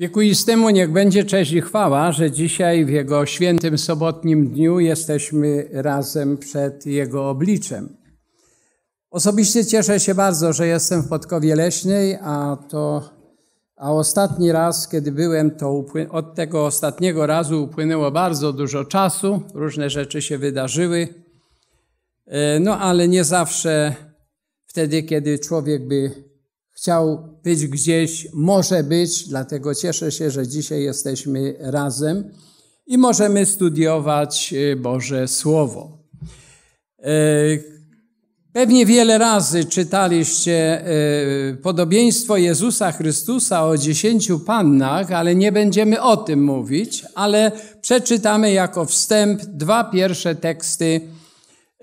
Wiekuistemu niech będzie cześć i chwała, że dzisiaj w Jego świętym sobotnim dniu jesteśmy razem przed Jego obliczem. Osobiście cieszę się bardzo, że jestem w Podkowie Leśnej, a to a ostatni raz, kiedy byłem, to od tego ostatniego razu upłynęło bardzo dużo czasu, różne rzeczy się wydarzyły, e, no ale nie zawsze wtedy, kiedy człowiek by chciał być gdzieś, może być, dlatego cieszę się, że dzisiaj jesteśmy razem i możemy studiować y, Boże Słowo. E, pewnie wiele razy czytaliście e, podobieństwo Jezusa Chrystusa o dziesięciu pannach, ale nie będziemy o tym mówić, ale przeczytamy jako wstęp dwa pierwsze teksty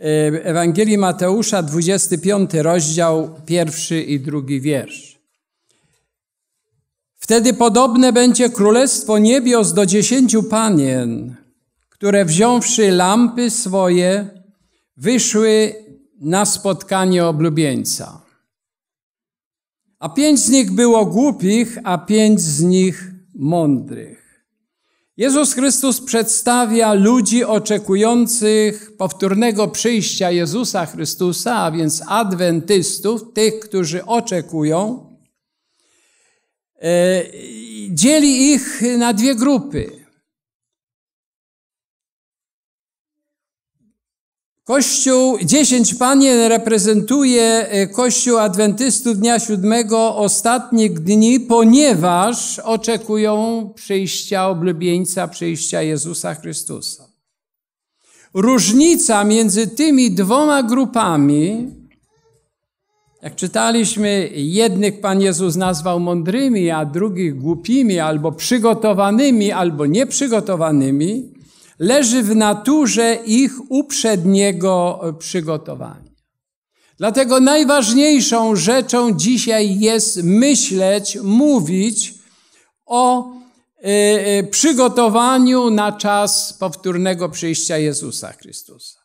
Yy, Ewangelii Mateusza, 25 rozdział, pierwszy i drugi wiersz. Wtedy podobne będzie królestwo niebios do dziesięciu panien, które wziąwszy lampy swoje, wyszły na spotkanie oblubieńca. A pięć z nich było głupich, a pięć z nich mądrych. Jezus Chrystus przedstawia ludzi oczekujących powtórnego przyjścia Jezusa Chrystusa, a więc adwentystów, tych, którzy oczekują. E, dzieli ich na dwie grupy. Kościół, dziesięć panien reprezentuje e, Kościół Adwentystów Dnia Siódmego ostatnich dni, ponieważ oczekują przyjścia oblubieńca, przyjścia Jezusa Chrystusa. Różnica między tymi dwoma grupami, jak czytaliśmy, jednych Pan Jezus nazwał mądrymi, a drugich głupimi, albo przygotowanymi, albo nieprzygotowanymi, leży w naturze ich uprzedniego e, przygotowania. Dlatego najważniejszą rzeczą dzisiaj jest myśleć, mówić o e, e, przygotowaniu na czas powtórnego przyjścia Jezusa Chrystusa.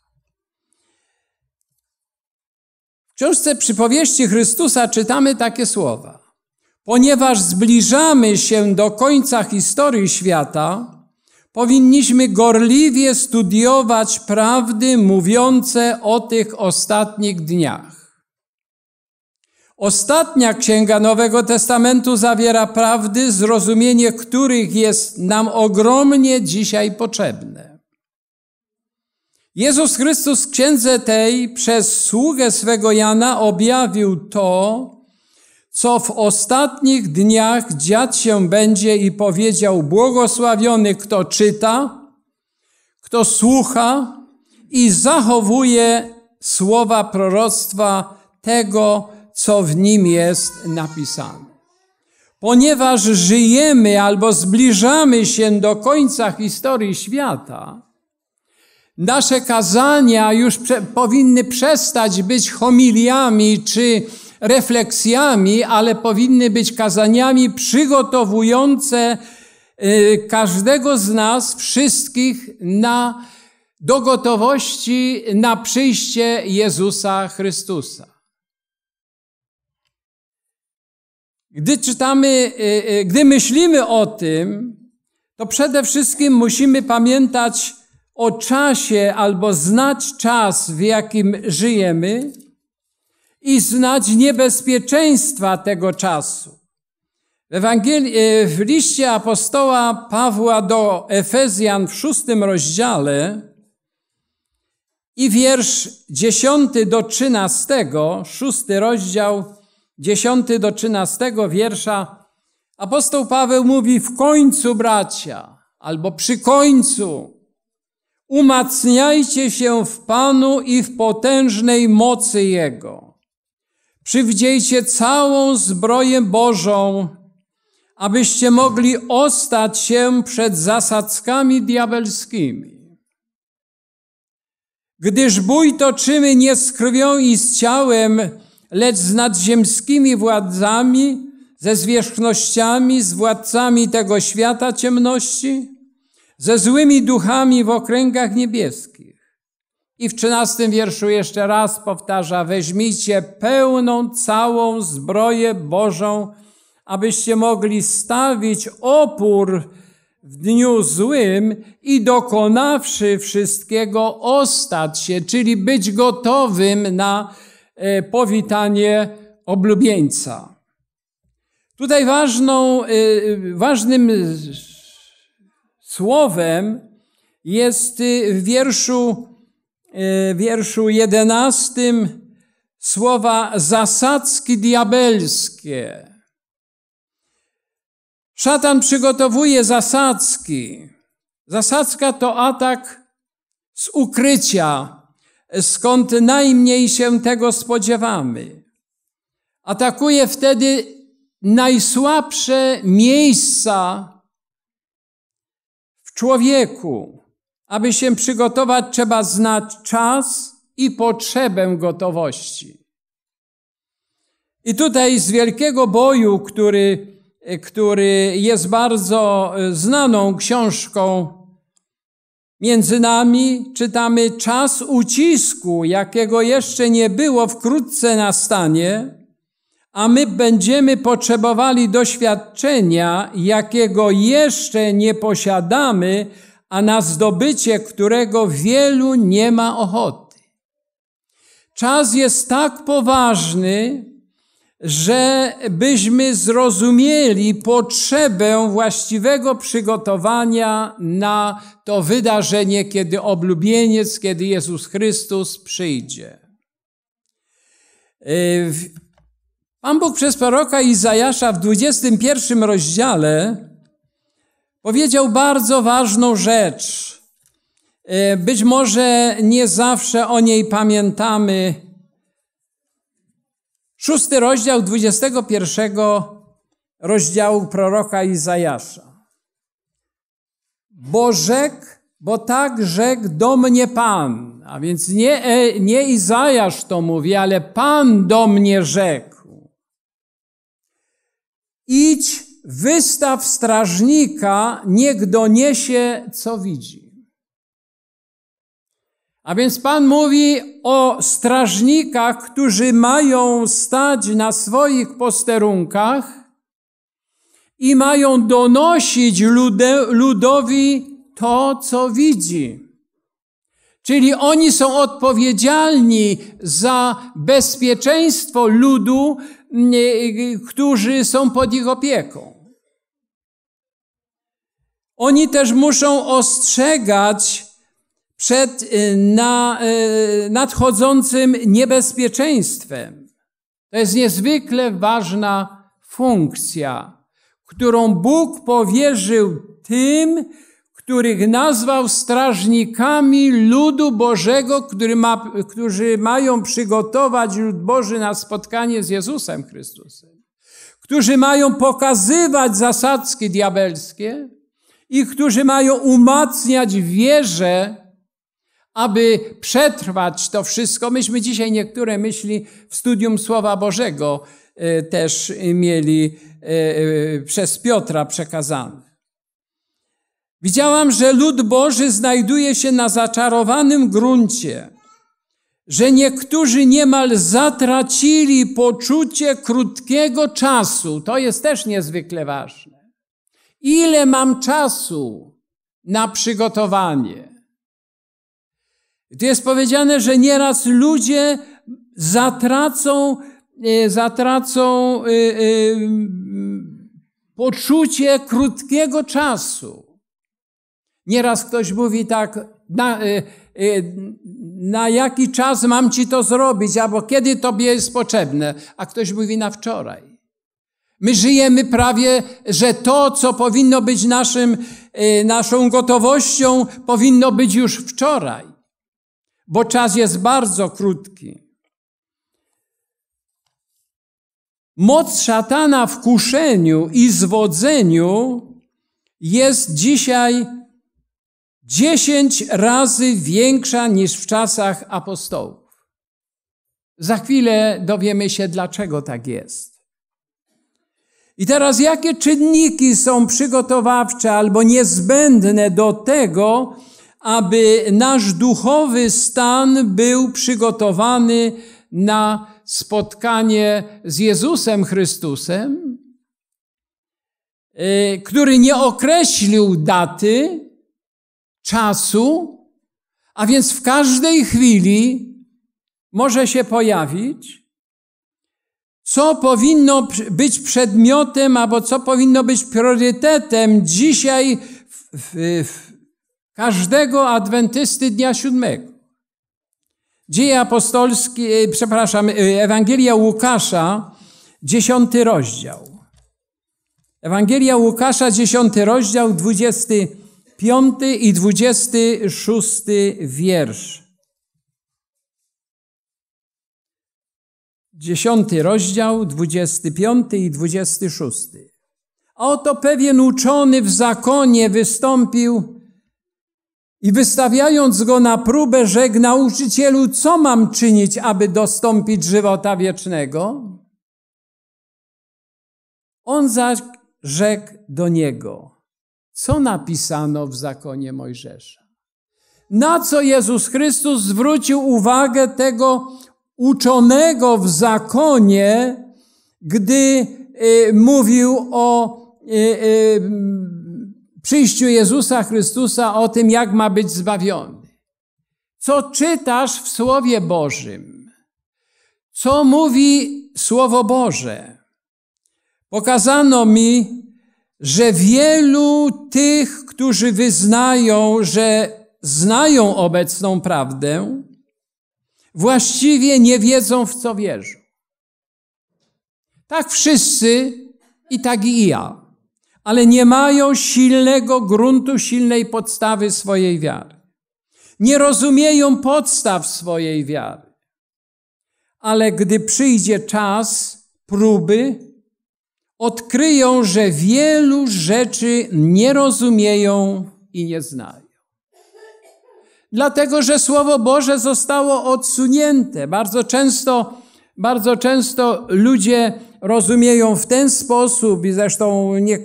W książce przypowieści Chrystusa czytamy takie słowa. Ponieważ zbliżamy się do końca historii świata, Powinniśmy gorliwie studiować prawdy mówiące o tych ostatnich dniach. Ostatnia księga Nowego Testamentu zawiera prawdy, zrozumienie których jest nam ogromnie dzisiaj potrzebne. Jezus Chrystus w księdze tej przez sługę swego Jana objawił to, co w ostatnich dniach dziać się będzie i powiedział: Błogosławiony, kto czyta, kto słucha i zachowuje słowa proroctwa tego, co w nim jest napisane. Ponieważ żyjemy albo zbliżamy się do końca historii świata, nasze kazania już prze powinny przestać być homiliami czy refleksjami, ale powinny być kazaniami przygotowujące y, każdego z nas, wszystkich, na, do gotowości na przyjście Jezusa Chrystusa. Gdy czytamy, y, y, gdy myślimy o tym, to przede wszystkim musimy pamiętać o czasie albo znać czas, w jakim żyjemy i znać niebezpieczeństwa tego czasu. W, Ewangelii, e, w liście apostoła Pawła do Efezjan w szóstym rozdziale i wiersz dziesiąty do trzynastego, szósty rozdział, dziesiąty do trzynastego wiersza, apostoł Paweł mówi w końcu bracia, albo przy końcu, umacniajcie się w Panu i w potężnej mocy Jego. Przywdziejcie całą zbroję Bożą, abyście mogli ostać się przed zasadzkami diabelskimi. Gdyż bój toczymy nie z krwią i z ciałem, lecz z nadziemskimi władzami, ze zwierzchnościami, z władcami tego świata ciemności, ze złymi duchami w okręgach niebieskich. I w trzynastym wierszu jeszcze raz powtarza, weźmijcie pełną całą zbroję Bożą, abyście mogli stawić opór w dniu złym i dokonawszy wszystkiego ostać się, czyli być gotowym na e, powitanie oblubieńca. Tutaj ważną, e, ważnym słowem jest y, w wierszu Y, wierszu jedenastym słowa zasadzki diabelskie. Szatan przygotowuje zasadzki. Zasadzka to atak z ukrycia, skąd najmniej się tego spodziewamy. Atakuje wtedy najsłabsze miejsca w człowieku. Aby się przygotować, trzeba znać czas i potrzebę gotowości. I tutaj z wielkiego boju, który, który jest bardzo e, znaną książką, między nami czytamy czas ucisku, jakiego jeszcze nie było, wkrótce nastanie, a my będziemy potrzebowali doświadczenia, jakiego jeszcze nie posiadamy, a na zdobycie którego wielu nie ma ochoty. Czas jest tak poważny, że byśmy zrozumieli potrzebę właściwego przygotowania na to wydarzenie, kiedy oblubieniec, kiedy Jezus Chrystus przyjdzie. Y, Pan Bóg przez proroka Izajasza w 21 rozdziale Powiedział bardzo ważną rzecz. E, być może nie zawsze o niej pamiętamy. Szósty rozdział 21 rozdziału proroka Izajasza. Bo rzekł, bo tak rzekł do mnie Pan. A więc nie, e, nie Izajasz to mówi, ale Pan do mnie rzekł. Idź Wystaw strażnika, niech doniesie, co widzi. A więc Pan mówi o strażnikach, którzy mają stać na swoich posterunkach i mają donosić ludowi to, co widzi. Czyli oni są odpowiedzialni za bezpieczeństwo ludu, którzy są pod ich opieką. Oni też muszą ostrzegać przed y, na, y, nadchodzącym niebezpieczeństwem. To jest niezwykle ważna funkcja, którą Bóg powierzył tym, których nazwał strażnikami ludu Bożego, który ma, którzy mają przygotować lud Boży na spotkanie z Jezusem Chrystusem, którzy mają pokazywać zasadzki diabelskie, i którzy mają umacniać wierzę, aby przetrwać to wszystko. Myśmy dzisiaj niektóre myśli w studium Słowa Bożego e, też mieli e, e, przez Piotra przekazane. Widziałam, że lud Boży znajduje się na zaczarowanym gruncie, że niektórzy niemal zatracili poczucie krótkiego czasu. To jest też niezwykle ważne. Ile mam czasu na przygotowanie? Tu jest powiedziane, że nieraz ludzie zatracą, e, zatracą e, e, poczucie krótkiego czasu. Nieraz ktoś mówi tak, na, na jaki czas mam ci to zrobić, albo kiedy tobie jest potrzebne, a ktoś mówi na wczoraj. My żyjemy prawie, że to, co powinno być naszym, e, naszą gotowością, powinno być już wczoraj, bo czas jest bardzo krótki. Moc szatana w kuszeniu i zwodzeniu jest dzisiaj dziesięć razy większa niż w czasach apostołów. Za chwilę dowiemy się, dlaczego tak jest. I teraz jakie czynniki są przygotowawcze albo niezbędne do tego, aby nasz duchowy stan był przygotowany na spotkanie z Jezusem Chrystusem, y, który nie określił daty, czasu, a więc w każdej chwili może się pojawić co powinno być przedmiotem albo co powinno być priorytetem dzisiaj w, w, w każdego adwentysty dnia siódmego. Dzieje apostolskie, e, przepraszam, e, Ewangelia Łukasza, dziesiąty rozdział. Ewangelia Łukasza, dziesiąty rozdział, dwudziesty piąty i dwudziesty szósty wiersz. Dziesiąty rozdział, dwudziesty piąty i dwudziesty szósty. Oto pewien uczony w zakonie wystąpił i wystawiając go na próbę, rzekł nauczycielu, co mam czynić, aby dostąpić żywota wiecznego? On zaś rzekł do niego, co napisano w zakonie Mojżesza. Na co Jezus Chrystus zwrócił uwagę tego uczonego w zakonie, gdy y, mówił o y, y, przyjściu Jezusa Chrystusa, o tym, jak ma być zbawiony. Co czytasz w Słowie Bożym? Co mówi Słowo Boże? Pokazano mi, że wielu tych, którzy wyznają, że znają obecną prawdę, właściwie nie wiedzą, w co wierzą. Tak wszyscy i tak i ja, ale nie mają silnego gruntu, silnej podstawy swojej wiary. Nie rozumieją podstaw swojej wiary. Ale gdy przyjdzie czas próby, odkryją, że wielu rzeczy nie rozumieją i nie znają dlatego że Słowo Boże zostało odsunięte. Bardzo często, bardzo często ludzie rozumieją w ten sposób, i zresztą nie,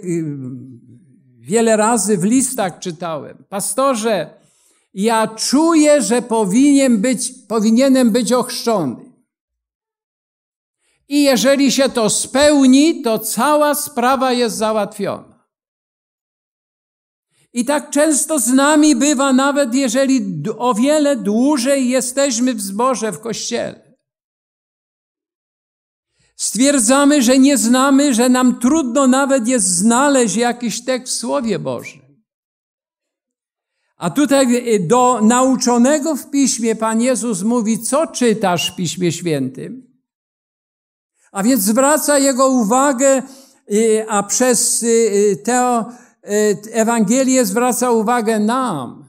wiele razy w listach czytałem. Pastorze, ja czuję, że powinien być, powinienem być ochrzczony. I jeżeli się to spełni, to cała sprawa jest załatwiona. I tak często z nami bywa, nawet jeżeli o wiele dłużej jesteśmy w zborze, w kościele. Stwierdzamy, że nie znamy, że nam trudno nawet jest znaleźć jakiś tekst w Słowie Bożym. A tutaj e, do nauczonego w Piśmie Pan Jezus mówi, co czytasz w Piśmie Świętym? A więc zwraca jego uwagę, e, a przez e, te E, Ewangelia zwraca uwagę nam,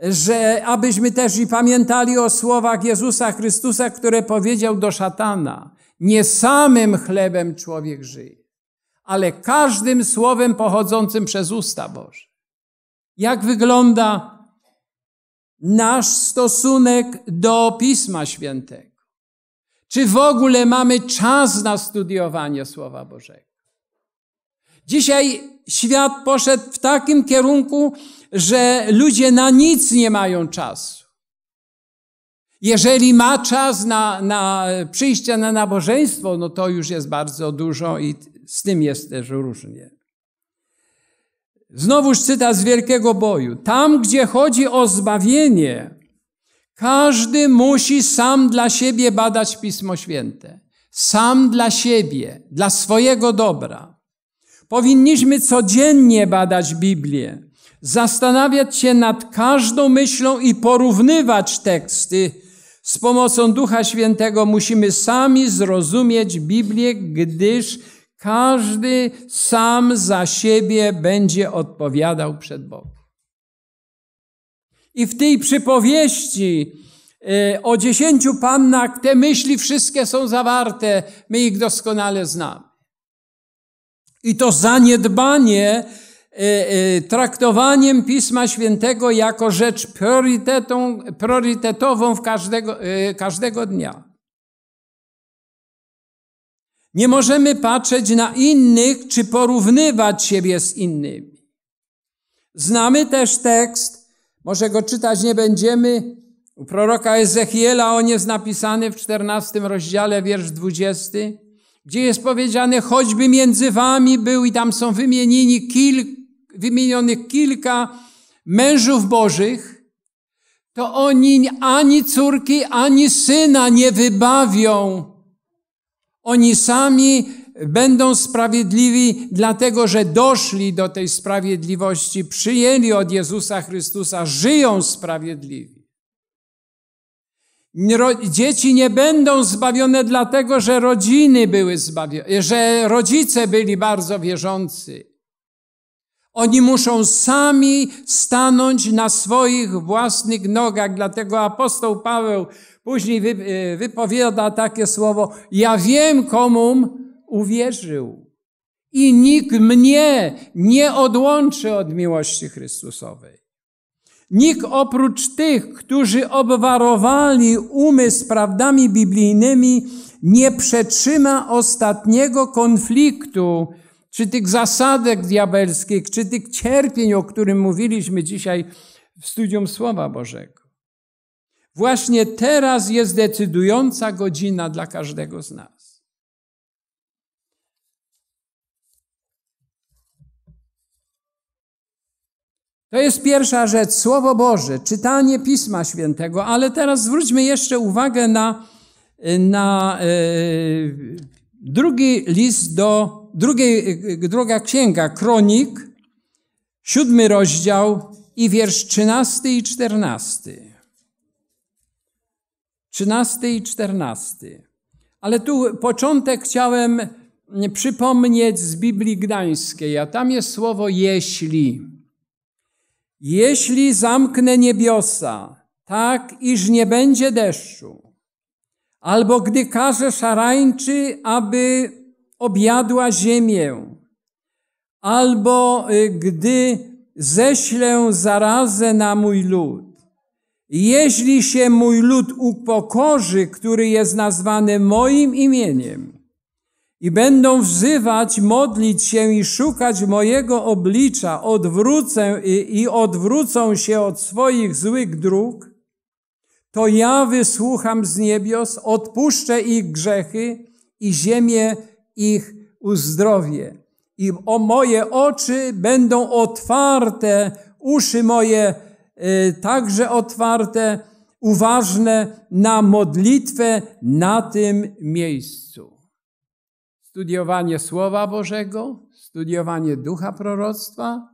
że abyśmy też i pamiętali o słowach Jezusa Chrystusa, które powiedział do szatana: Nie samym chlebem człowiek żyje, ale każdym słowem pochodzącym przez usta Boże. Jak wygląda nasz stosunek do Pisma Świętego? Czy w ogóle mamy czas na studiowanie Słowa Bożego? Dzisiaj świat poszedł w takim kierunku, że ludzie na nic nie mają czasu. Jeżeli ma czas na, na przyjście na nabożeństwo, no to już jest bardzo dużo i z tym jest też różnie. Znowuż cytat z Wielkiego Boju. Tam, gdzie chodzi o zbawienie, każdy musi sam dla siebie badać Pismo Święte. Sam dla siebie, dla swojego dobra. Powinniśmy codziennie badać Biblię, zastanawiać się nad każdą myślą i porównywać teksty. Z pomocą Ducha Świętego musimy sami zrozumieć Biblię, gdyż każdy sam za siebie będzie odpowiadał przed Bogiem. I w tej przypowieści e, o dziesięciu pannach te myśli wszystkie są zawarte, my ich doskonale znamy. I to zaniedbanie e, e, traktowaniem Pisma Świętego jako rzecz priorytetową w każdego, e, każdego dnia. Nie możemy patrzeć na innych czy porównywać siebie z innymi. Znamy też tekst, może go czytać nie będziemy, u proroka Ezechiela on jest napisany w 14 rozdziale, wiersz 20 gdzie jest powiedziane, choćby między wami był i tam są wymienieni kilk, wymienionych kilka mężów bożych, to oni ani córki, ani syna nie wybawią. Oni sami będą sprawiedliwi, dlatego że doszli do tej sprawiedliwości, przyjęli od Jezusa Chrystusa, żyją sprawiedliwi. Dzieci nie będą zbawione dlatego, że rodziny były zbawione, że rodzice byli bardzo wierzący. Oni muszą sami stanąć na swoich własnych nogach. Dlatego apostoł Paweł później e, wypowiada takie słowo: Ja wiem, komu uwierzył. I nikt mnie nie odłączy od miłości Chrystusowej. Nikt oprócz tych, którzy obwarowali umysł prawdami biblijnymi, nie przetrzyma ostatniego konfliktu, czy tych zasadek diabelskich, czy tych cierpień, o którym mówiliśmy dzisiaj w studium Słowa Bożego. Właśnie teraz jest decydująca godzina dla każdego z nas. To jest pierwsza rzecz, Słowo Boże, czytanie Pisma Świętego, ale teraz zwróćmy jeszcze uwagę na, na e, drugi list do, drugiej, druga księga, Kronik, siódmy rozdział i wiersz trzynasty i czternasty. Trzynasty i czternasty. Ale tu początek chciałem przypomnieć z Biblii Gdańskiej, a tam jest słowo jeśli. Jeśli zamknę niebiosa, tak iż nie będzie deszczu, albo gdy każę szarańczy, aby objadła ziemię, albo y, gdy ześlę zarazę na mój lud. Jeśli się mój lud upokorzy, który jest nazwany moim imieniem, i będą wzywać, modlić się i szukać mojego oblicza, odwrócę i, i odwrócą się od swoich złych dróg, to ja wysłucham z niebios, odpuszczę ich grzechy i ziemię ich uzdrowię. I o moje oczy będą otwarte, uszy moje y, także otwarte, uważne na modlitwę na tym miejscu studiowanie Słowa Bożego, studiowanie ducha proroctwa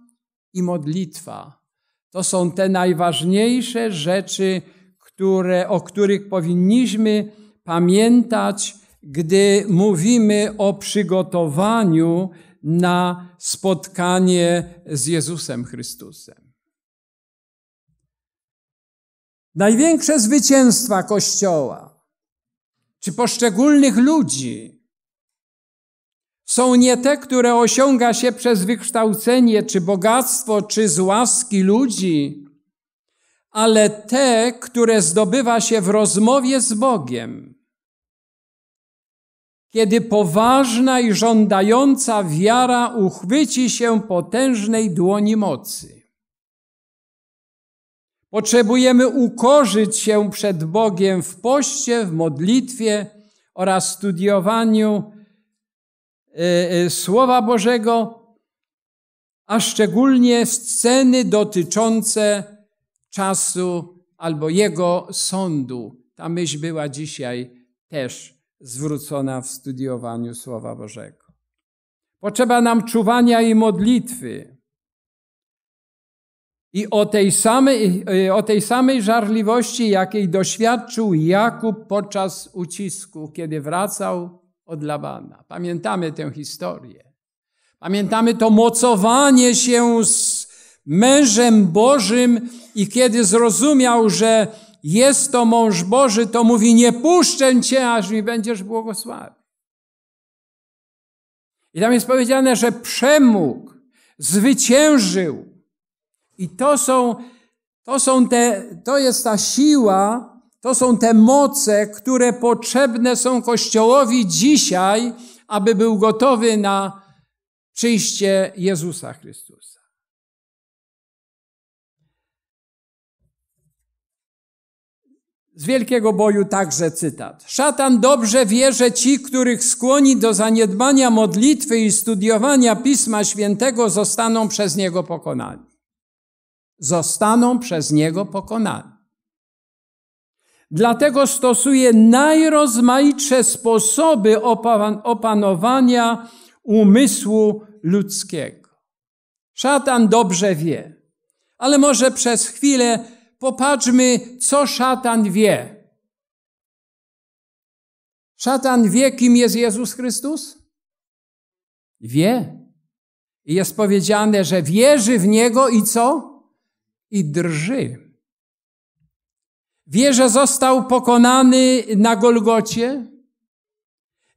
i modlitwa. To są te najważniejsze rzeczy, które, o których powinniśmy pamiętać, gdy mówimy o przygotowaniu na spotkanie z Jezusem Chrystusem. Największe zwycięstwa Kościoła czy poszczególnych ludzi są nie te, które osiąga się przez wykształcenie, czy bogactwo, czy z łaski ludzi, ale te, które zdobywa się w rozmowie z Bogiem. Kiedy poważna i żądająca wiara uchwyci się potężnej dłoni mocy. Potrzebujemy ukorzyć się przed Bogiem w poście, w modlitwie oraz studiowaniu Y, y, Słowa Bożego, a szczególnie sceny dotyczące czasu albo jego sądu. Ta myśl była dzisiaj też zwrócona w studiowaniu Słowa Bożego. Potrzeba nam czuwania i modlitwy. I o tej, samej, y, o tej samej żarliwości, jakiej doświadczył Jakub podczas ucisku, kiedy wracał od Labana. Pamiętamy tę historię. Pamiętamy to mocowanie się z mężem Bożym i kiedy zrozumiał, że jest to mąż Boży, to mówi: Nie puszczę cię, aż mi będziesz błogosławił. I tam jest powiedziane, że przemógł, zwyciężył. I to są, to są te, to jest ta siła, to są te moce, które potrzebne są Kościołowi dzisiaj, aby był gotowy na przyjście Jezusa Chrystusa. Z Wielkiego Boju także cytat. Szatan dobrze wie, że ci, których skłoni do zaniedbania modlitwy i studiowania Pisma Świętego, zostaną przez niego pokonani. Zostaną przez niego pokonani. Dlatego stosuje najrozmaitsze sposoby opanowania umysłu ludzkiego. Szatan dobrze wie, ale może przez chwilę popatrzmy, co szatan wie. Szatan wie, kim jest Jezus Chrystus? Wie. I jest powiedziane, że wierzy w Niego i co? I drży. Wie, że został pokonany na Golgocie.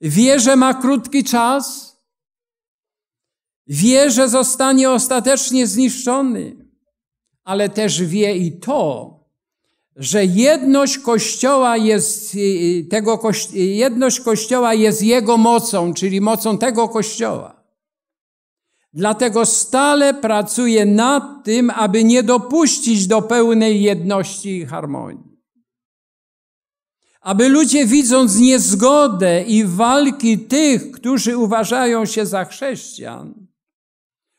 Wie, że ma krótki czas. Wie, że zostanie ostatecznie zniszczony. Ale też wie i to, że jedność Kościoła jest, y, y, tego, jedność Kościoła jest jego mocą, czyli mocą tego Kościoła. Dlatego stale pracuje nad tym, aby nie dopuścić do pełnej jedności i harmonii aby ludzie widząc niezgodę i walki tych, którzy uważają się za chrześcijan,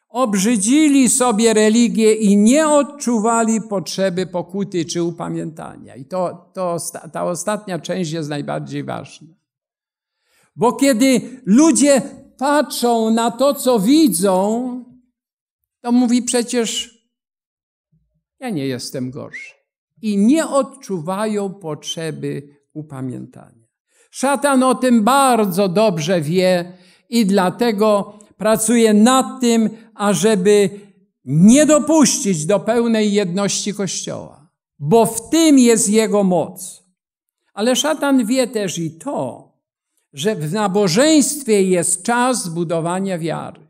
obrzydzili sobie religię i nie odczuwali potrzeby pokuty czy upamiętania. I to, to, ta ostatnia część jest najbardziej ważna. Bo kiedy ludzie patrzą na to, co widzą, to mówi przecież ja nie jestem gorszy. I nie odczuwają potrzeby upamiętania. Szatan o tym bardzo dobrze wie i dlatego pracuje nad tym, ażeby nie dopuścić do pełnej jedności Kościoła, bo w tym jest jego moc. Ale szatan wie też i to, że w nabożeństwie jest czas budowania wiary.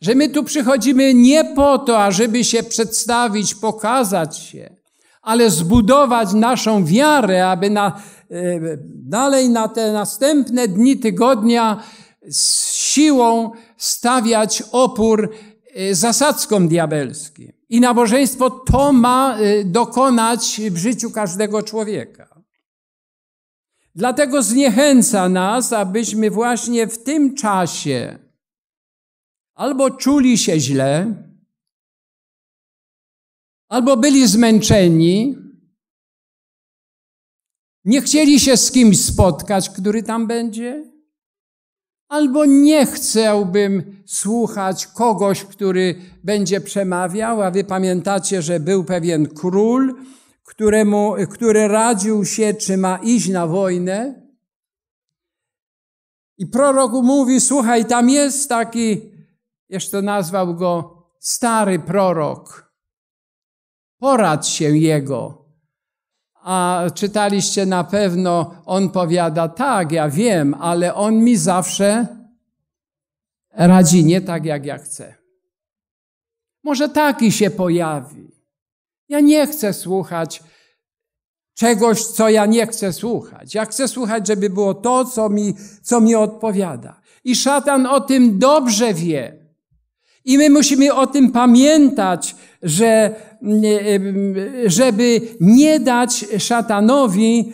Że my tu przychodzimy nie po to, ażeby się przedstawić, pokazać się, ale zbudować naszą wiarę, aby na, Y, dalej na te następne dni tygodnia z siłą stawiać opór y, zasadzkom diabelskim. I nabożeństwo to ma y, dokonać w życiu każdego człowieka. Dlatego zniechęca nas, abyśmy właśnie w tym czasie albo czuli się źle, albo byli zmęczeni, nie chcieli się z kimś spotkać, który tam będzie? Albo nie chciałbym słuchać kogoś, który będzie przemawiał, a wy pamiętacie, że był pewien król, któremu, który radził się, czy ma iść na wojnę. I prorok mówi: Słuchaj, tam jest taki, jeszcze nazwał go stary prorok. Poradź się jego a czytaliście na pewno, on powiada, tak, ja wiem, ale on mi zawsze radzi nie tak, jak ja chcę. Może taki się pojawi. Ja nie chcę słuchać czegoś, co ja nie chcę słuchać. Ja chcę słuchać, żeby było to, co mi, co mi odpowiada. I szatan o tym dobrze wie. I my musimy o tym pamiętać, że, mm, e, żeby nie dać szatanowi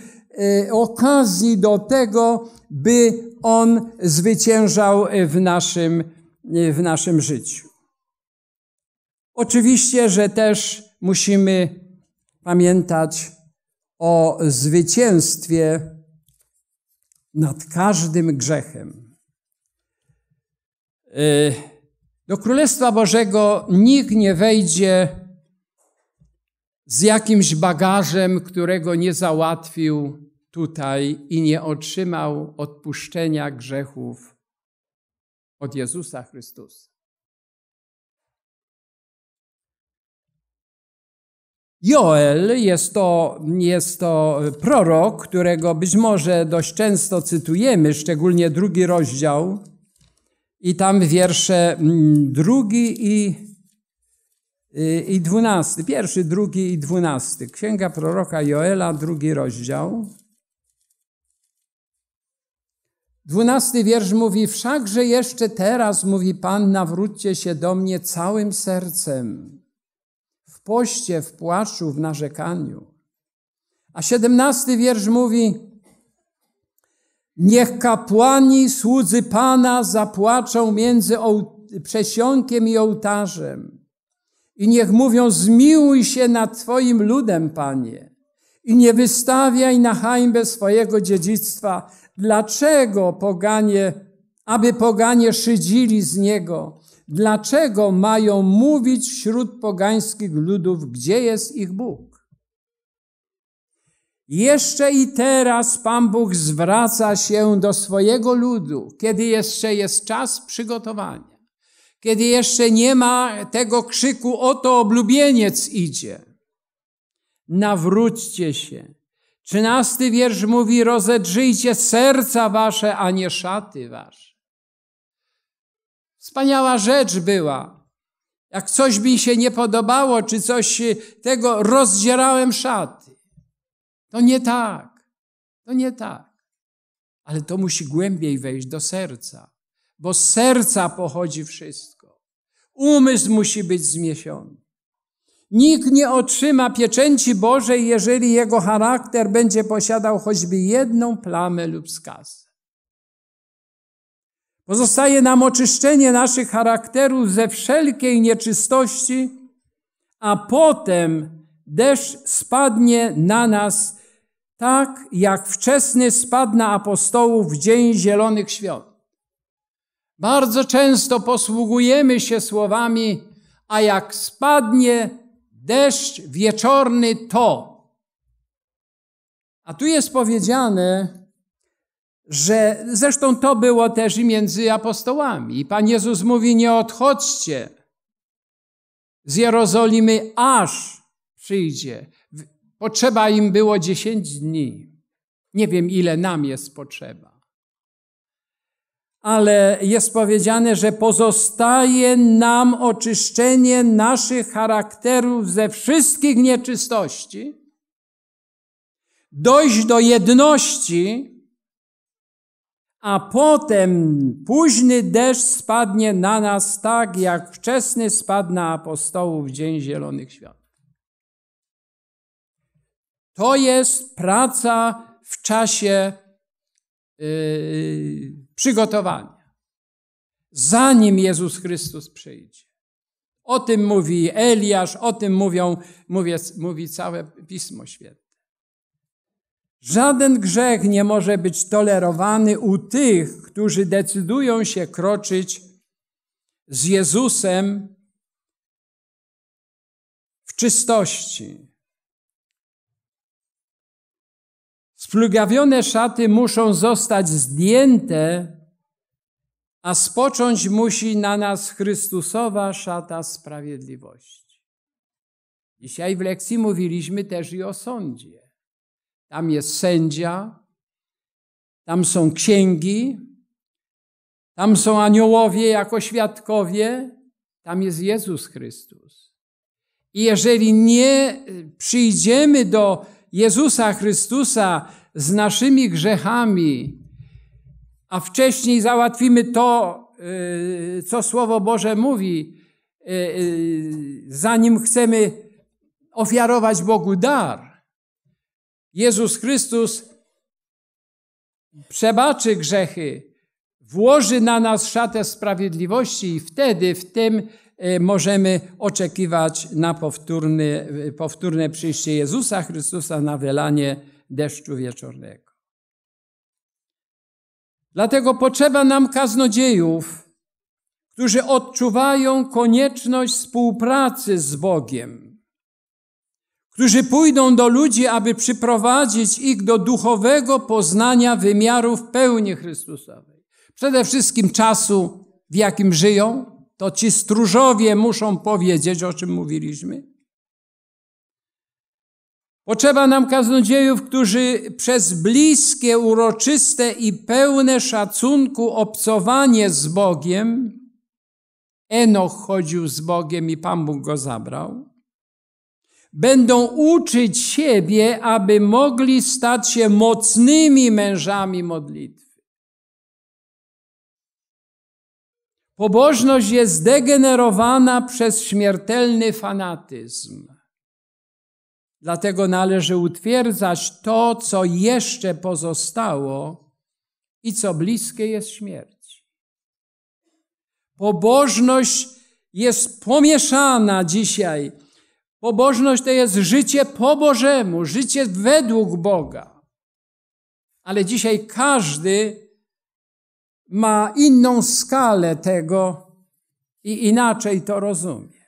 e, okazji do tego, by on zwyciężał w naszym, e, w naszym życiu. Oczywiście, że też musimy pamiętać o zwycięstwie nad każdym grzechem. Do Królestwa Bożego nikt nie wejdzie z jakimś bagażem, którego nie załatwił tutaj i nie otrzymał odpuszczenia grzechów od Jezusa Chrystusa. Joel jest to, jest to prorok, którego być może dość często cytujemy, szczególnie drugi rozdział i tam wiersze mm, drugi i, y, i dwunasty. Pierwszy, drugi i dwunasty. Księga proroka Joela, drugi rozdział. Dwunasty wiersz mówi, wszakże jeszcze teraz, mówi Pan, nawróćcie się do mnie całym sercem, w poście, w płaczu, w narzekaniu. A siedemnasty wiersz mówi, Niech kapłani, słudzy Pana, zapłaczą między przesionkiem i ołtarzem. I niech mówią, zmiłuj się nad Twoim ludem, Panie. I nie wystawiaj na hańbę swojego dziedzictwa. Dlaczego poganie, aby poganie szydzili z niego? Dlaczego mają mówić wśród pogańskich ludów, gdzie jest ich Bóg? Jeszcze i teraz Pan Bóg zwraca się do swojego ludu, kiedy jeszcze jest czas przygotowania, kiedy jeszcze nie ma tego krzyku, oto oblubieniec idzie. Nawróćcie się. Trzynasty wiersz mówi, rozedrzyjcie serca wasze, a nie szaty wasze. Wspaniała rzecz była. Jak coś mi się nie podobało, czy coś tego, rozdzierałem szat to nie tak. To nie tak. Ale to musi głębiej wejść do serca, bo z serca pochodzi wszystko. Umysł musi być zmiesiony. Nikt nie otrzyma pieczęci Bożej, jeżeli jego charakter będzie posiadał choćby jedną plamę lub skazę. Pozostaje nam oczyszczenie naszych charakterów ze wszelkiej nieczystości, a potem deszcz spadnie na nas tak jak wczesny spad na apostołów w Dzień Zielonych Świąt. Bardzo często posługujemy się słowami, a jak spadnie deszcz wieczorny, to. A tu jest powiedziane, że zresztą to było też i między apostołami. Pan Jezus mówi: Nie odchodźcie z Jerozolimy, aż przyjdzie. Potrzeba im było dziesięć dni. Nie wiem, ile nam jest potrzeba. Ale jest powiedziane, że pozostaje nam oczyszczenie naszych charakterów ze wszystkich nieczystości, dojść do jedności, a potem późny deszcz spadnie na nas tak, jak wczesny spadł na apostołów Dzień Zielonych Świat. To jest praca w czasie yy, przygotowania, zanim Jezus Chrystus przyjdzie. O tym mówi Eliasz, o tym mówią, mówię, mówi całe Pismo Święte. Żaden grzech nie może być tolerowany u tych, którzy decydują się kroczyć z Jezusem w czystości, Splugawione szaty muszą zostać zdjęte, a spocząć musi na nas Chrystusowa szata sprawiedliwości. Dzisiaj w lekcji mówiliśmy też i o sądzie. Tam jest sędzia, tam są księgi, tam są aniołowie jako świadkowie, tam jest Jezus Chrystus. I jeżeli nie przyjdziemy do Jezusa Chrystusa z naszymi grzechami, a wcześniej załatwimy to, y, co Słowo Boże mówi, y, y, zanim chcemy ofiarować Bogu dar. Jezus Chrystus przebaczy grzechy, włoży na nas szatę sprawiedliwości i wtedy w tym Y, możemy oczekiwać na powtórny, y, powtórne przyjście Jezusa Chrystusa na wylanie deszczu wieczornego. Dlatego potrzeba nam kaznodziejów, którzy odczuwają konieczność współpracy z Bogiem, którzy pójdą do ludzi, aby przyprowadzić ich do duchowego poznania wymiarów pełni Chrystusowej. Przede wszystkim czasu, w jakim żyją, to ci stróżowie muszą powiedzieć, o czym mówiliśmy. Potrzeba nam kaznodziejów, którzy przez bliskie, uroczyste i pełne szacunku obcowanie z Bogiem, Enoch chodził z Bogiem i Pan Bóg go zabrał, będą uczyć siebie, aby mogli stać się mocnymi mężami modlitwy. Pobożność jest zdegenerowana przez śmiertelny fanatyzm. Dlatego należy utwierdzać to, co jeszcze pozostało i co bliskie jest śmierci. Pobożność jest pomieszana dzisiaj. Pobożność to jest życie po Bożemu, życie według Boga. Ale dzisiaj każdy ma inną skalę tego i inaczej to rozumie.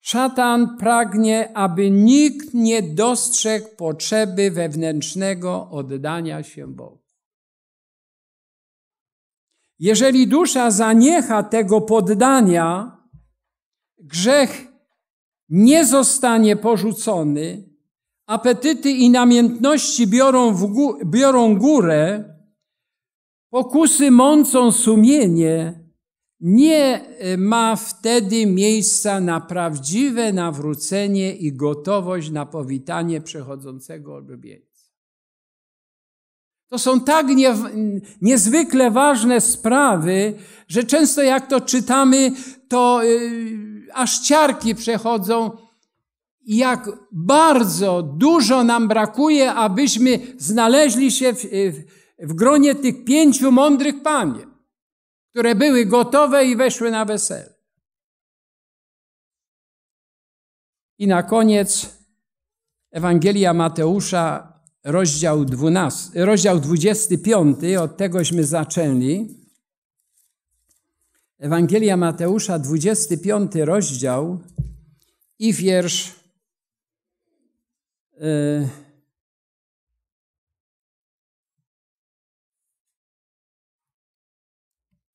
Szatan pragnie, aby nikt nie dostrzegł potrzeby wewnętrznego oddania się Bogu. Jeżeli dusza zaniecha tego poddania, grzech nie zostanie porzucony, apetyty i namiętności biorą, gó biorą górę, pokusy mącą sumienie, nie e, ma wtedy miejsca na prawdziwe nawrócenie i gotowość na powitanie przechodzącego ulubieńca. To są tak nie, niezwykle ważne sprawy, że często jak to czytamy, to yy, aż ciarki przechodzą jak bardzo dużo nam brakuje, abyśmy znaleźli się w, y, w gronie tych pięciu mądrych panie, które były gotowe i weszły na wesele. I na koniec Ewangelia Mateusza, rozdział, 12, rozdział 25, od tegośmy zaczęli. Ewangelia Mateusza, 25 rozdział i wiersz Y,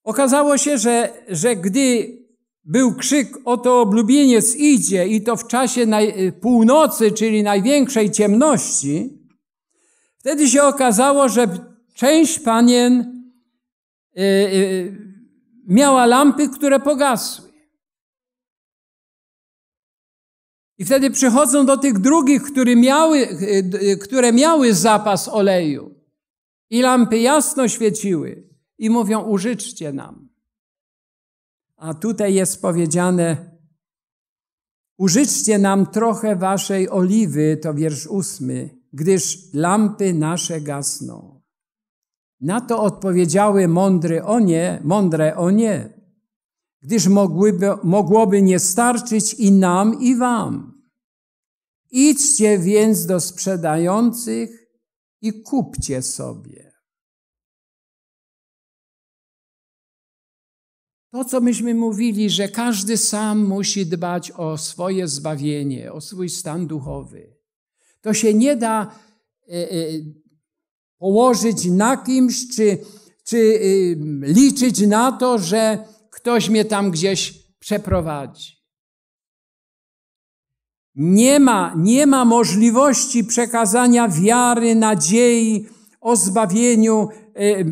okazało się, że, że gdy był krzyk, oto oblubieniec idzie i to w czasie naj, y, północy, czyli największej ciemności, wtedy się okazało, że część panien y, y, miała lampy, które pogasły. I wtedy przychodzą do tych drugich, które miały, e, które miały zapas oleju i lampy jasno świeciły i mówią, użyczcie nam. A tutaj jest powiedziane, użyczcie nam trochę waszej oliwy, to wiersz ósmy, gdyż lampy nasze gasną. Na to odpowiedziały mądre o nie, mądre o nie, gdyż mogłyby, mogłoby nie starczyć i nam, i wam. Idźcie więc do sprzedających i kupcie sobie. To, co myśmy mówili, że każdy sam musi dbać o swoje zbawienie, o swój stan duchowy. To się nie da e, e, położyć na kimś, czy, czy e, liczyć na to, że ktoś mnie tam gdzieś przeprowadzi. Nie ma, nie ma możliwości przekazania wiary, nadziei o zbawieniu, e,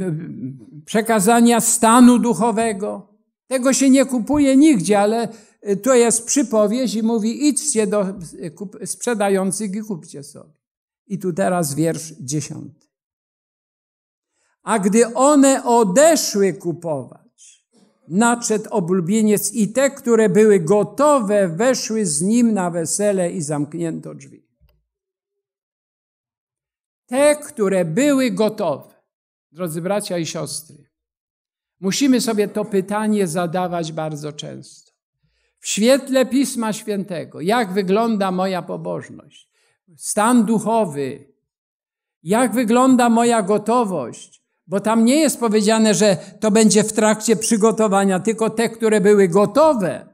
przekazania stanu duchowego. Tego się nie kupuje nigdzie, ale e, to jest przypowieść i mówi: idźcie do e, sprzedających i kupcie sobie. I tu teraz wiersz dziesiąty. A gdy one odeszły kupować, nadszedł oblubieniec i te, które były gotowe, weszły z nim na wesele i zamknięto drzwi. Te, które były gotowe. Drodzy bracia i siostry, musimy sobie to pytanie zadawać bardzo często. W świetle Pisma Świętego, jak wygląda moja pobożność, stan duchowy, jak wygląda moja gotowość, bo tam nie jest powiedziane, że to będzie w trakcie przygotowania, tylko te, które były gotowe.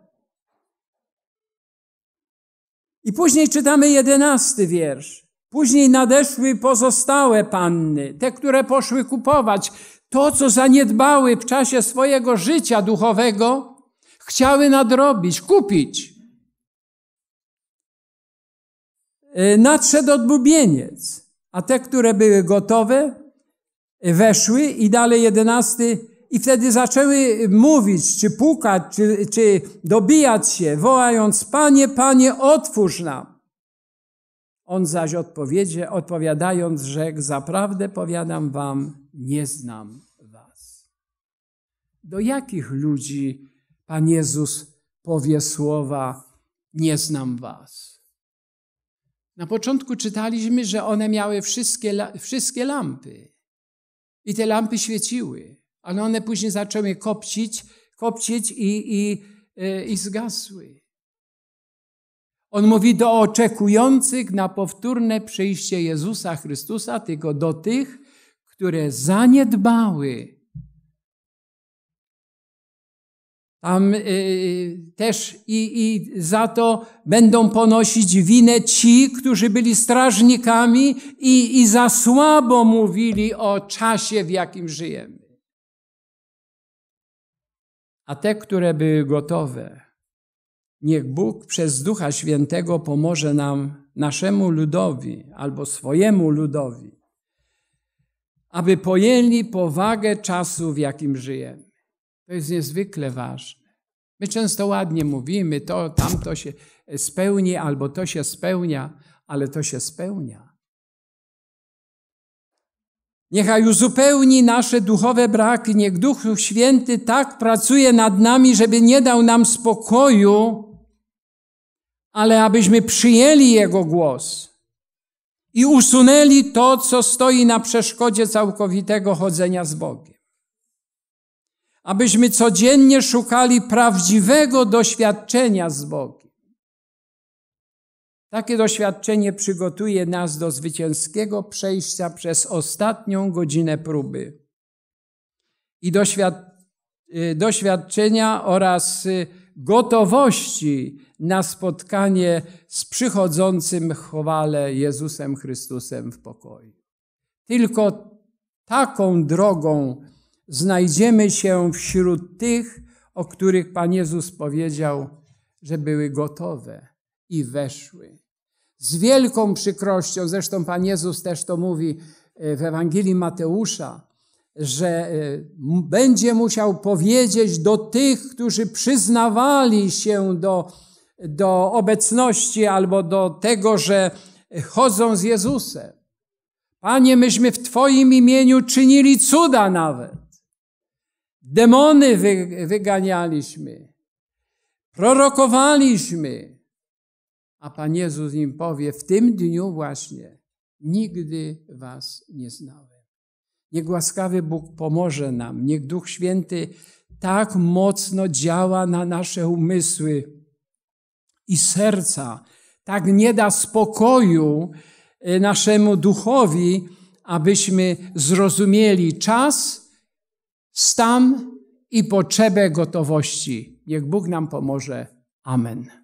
I później czytamy jedenasty wiersz. Później nadeszły pozostałe panny, te, które poszły kupować to, co zaniedbały w czasie swojego życia duchowego, chciały nadrobić, kupić. Y, nadszedł odbubieniec, a te, które były gotowe, weszły i dalej jedenasty i wtedy zaczęły mówić, czy pukać, czy, czy dobijać się, wołając, Panie, Panie, otwórz nam. On zaś odpowiedzie, odpowiadając, rzekł, zaprawdę powiadam wam, nie znam was. Do jakich ludzi Pan Jezus powie słowa, nie znam was? Na początku czytaliśmy, że one miały wszystkie, wszystkie lampy. I te lampy świeciły, ale one później zaczęły kopcić, kopcić i, i, e, i zgasły. On mówi do oczekujących na powtórne przyjście Jezusa Chrystusa, tylko do tych, które zaniedbały Tam y, y, też i, i za to będą ponosić winę ci, którzy byli strażnikami i, i za słabo mówili o czasie, w jakim żyjemy. A te, które były gotowe, niech Bóg przez Ducha Świętego pomoże nam, naszemu ludowi albo swojemu ludowi, aby pojęli powagę czasu, w jakim żyjemy. To jest niezwykle ważne. My często ładnie mówimy, to, tamto się spełni, albo to się spełnia, ale to się spełnia. Niechaj uzupełni nasze duchowe braki, niech Duch Święty tak pracuje nad nami, żeby nie dał nam spokoju, ale abyśmy przyjęli Jego głos i usunęli to, co stoi na przeszkodzie całkowitego chodzenia z Bogiem abyśmy codziennie szukali prawdziwego doświadczenia z Bogiem. Takie doświadczenie przygotuje nas do zwycięskiego przejścia przez ostatnią godzinę próby i y, doświadczenia oraz y, gotowości na spotkanie z przychodzącym chwale Jezusem Chrystusem w pokoju. Tylko taką drogą znajdziemy się wśród tych, o których Pan Jezus powiedział, że były gotowe i weszły. Z wielką przykrością, zresztą Pan Jezus też to mówi e, w Ewangelii Mateusza, że e, będzie musiał powiedzieć do tych, którzy przyznawali się do, do obecności albo do tego, że chodzą z Jezusem. Panie, myśmy w Twoim imieniu czynili cuda nawet. Demony wyganialiśmy, prorokowaliśmy. A Pan Jezus im powie, w tym dniu właśnie nigdy was nie znałem. Niech łaskawy Bóg pomoże nam, niech Duch Święty tak mocno działa na nasze umysły i serca, tak nie da spokoju e, naszemu duchowi, abyśmy zrozumieli czas stan i potrzebę gotowości. Niech Bóg nam pomoże. Amen.